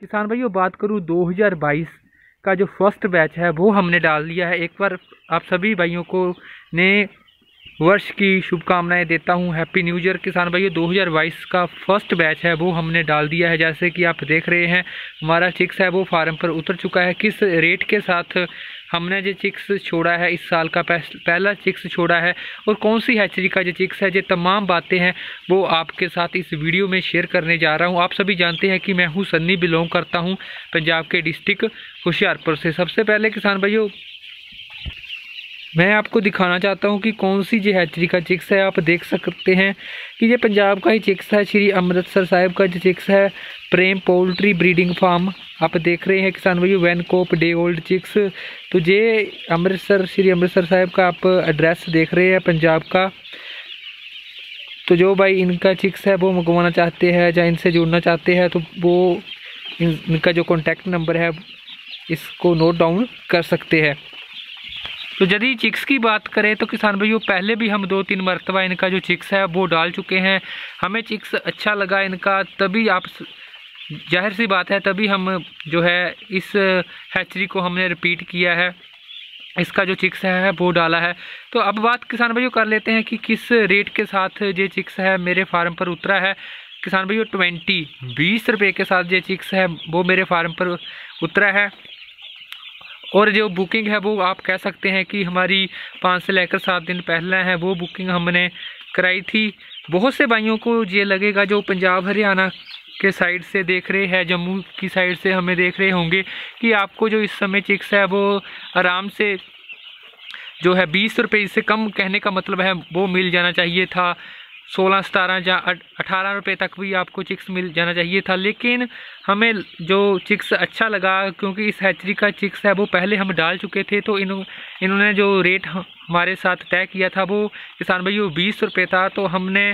किसान भाइयों बात करूँ 2022 का जो फर्स्ट बैच है वो हमने डाल दिया है एक बार आप सभी भाइयों को ने वर्ष की शुभकामनाएं देता हूं हैप्पी न्यू ईयर किसान भाइयों 2022 का फर्स्ट बैच है वो हमने डाल दिया है जैसे कि आप देख रहे हैं हमारा चिक्स है वो फार्म पर उतर चुका है किस रेट के साथ हमने जो चिक्स छोड़ा है इस साल का पहला चिक्स छोड़ा है और कौन सी हैचरी का जो चिक्स है जो तमाम बातें हैं वो आपके साथ इस वीडियो में शेयर करने जा रहा हूँ आप सभी जानते हैं कि मैं हूँ सन्नी बिलोंग करता हूँ पंजाब के डिस्ट्रिक्ट होशियारपुर से सबसे पहले किसान भाइयों मैं आपको दिखाना चाहता हूँ कि कौन सी जो हैचरी का चिक्स है आप देख सकते हैं कि ये पंजाब का ही चिक्स है श्री अमृतसर साहिब का जो चिक्स है प्रेम पोल्ट्री ब्रीडिंग फार्म आप देख रहे हैं किसान भाई वैनकोप डे ओल्ड चिक्स तो ये अमृतसर श्री अमृतसर साहिब का आप एड्रेस देख रहे हैं पंजाब का तो जो भाई इनका चिक्स है वो मंगवाना चाहते हैं या इनसे जुड़ना चाहते हैं तो वो इन, इनका जो कॉन्टैक्ट नंबर है इसको नोट डाउन कर सकते हैं तो यदि चिक्स की बात करें तो किसान भाइयों पहले भी हम दो तीन मरतबा इनका जो चिक्स है वो डाल चुके हैं हमें चिक्स अच्छा लगा इनका तभी आप जाहिर सी बात है तभी हम जो है इस हैचरी को हमने रिपीट किया है इसका जो चिक्स है वो डाला है तो अब बात किसान भाइयों कर लेते हैं कि किस रेट के साथ ये चिक्स है मेरे फार्म पर उतरा है किसान भाइयों ट्वेंटी बीस रुपये के साथ ये चिक्स है वो मेरे फार्म पर उतरा है और जो बुकिंग है वो आप कह सकते हैं कि हमारी पाँच से लेकर सात दिन पहले है वो बुकिंग हमने कराई थी बहुत से भाइयों को ये लगेगा जो पंजाब हरियाणा के साइड से देख रहे हैं जम्मू की साइड से हमें देख रहे होंगे कि आपको जो इस समय चिक्स है वो आराम से जो है बीस रुपये इससे कम कहने का मतलब है वो मिल जाना चाहिए था सोलह सतारह या अठारह रुपये तक भी आपको चिक्स मिल जाना चाहिए था लेकिन हमें जो चिक्स अच्छा लगा क्योंकि इस हैचरी का चिक्स है वो पहले हम डाल चुके थे तो इन इन्होंने जो रेट हमारे साथ तय किया था वो किसान भाई वो बीस रुपये था तो हमने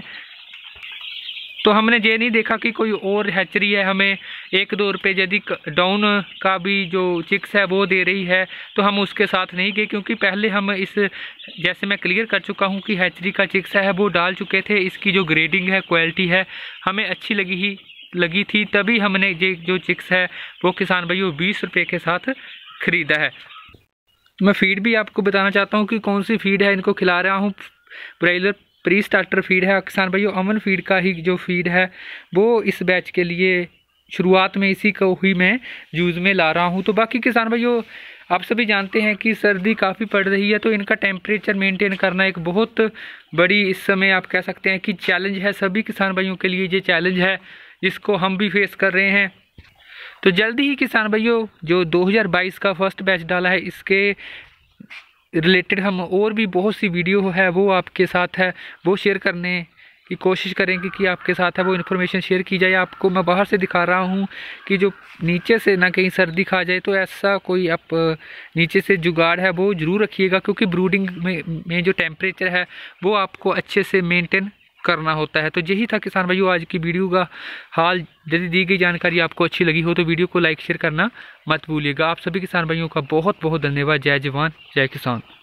तो हमने ये नहीं देखा कि कोई और हैचरी है हमें एक दो रुपये यदि डाउन का भी जो चिक्स है वो दे रही है तो हम उसके साथ नहीं गए क्योंकि पहले हम इस जैसे मैं क्लियर कर चुका हूँ कि हैचरी का चिक्स है वो डाल चुके थे इसकी जो ग्रेडिंग है क्वालिटी है हमें अच्छी लगी ही लगी थी तभी हमने ये जो चिक्स है वो किसान भाइयों बीस रुपये के साथ ख़रीदा है मैं फीड भी आपको बताना चाहता हूँ कि कौन सी फीड है इनको खिला रहा हूँ ब्रॉयलर प्री स्टार्टर फीड है किसान भाइयों अमन फीड का ही जो फीड है वो इस बैच के लिए शुरुआत में इसी को ही मैं यूज़ में ला रहा हूँ तो बाकी किसान भाइयों आप सभी जानते हैं कि सर्दी काफ़ी पड़ रही है तो इनका टेम्परेचर मेंटेन करना एक बहुत बड़ी इस समय आप कह सकते हैं कि चैलेंज है सभी किसान भाइयों के लिए ये चैलेंज है जिसको हम भी फेस कर रहे हैं तो जल्दी ही किसान भाइयों जो 2022 का फर्स्ट बैच डाला है इसके रिलेटेड हम और भी बहुत सी वीडियो है वो आपके साथ है वो शेयर करने की कोशिश करेंगे कि आपके साथ है वो इन्फॉर्मेशन शेयर की जाए आपको मैं बाहर से दिखा रहा हूँ कि जो नीचे से ना कहीं सर्दी खा जाए तो ऐसा कोई आप नीचे से जुगाड़ है वो ज़रूर रखिएगा क्योंकि ब्रूडिंग में, में जो टेम्परेचर है वो आपको अच्छे से मेनटेन करना होता है तो यही था किसान भाइयों आज की वीडियो का हाल यदि दी गई जानकारी आपको अच्छी लगी हो तो वीडियो को लाइक शेयर करना मत भूलिएगा आप सभी किसान भाइयों का बहुत बहुत धन्यवाद जय जवान जय किसान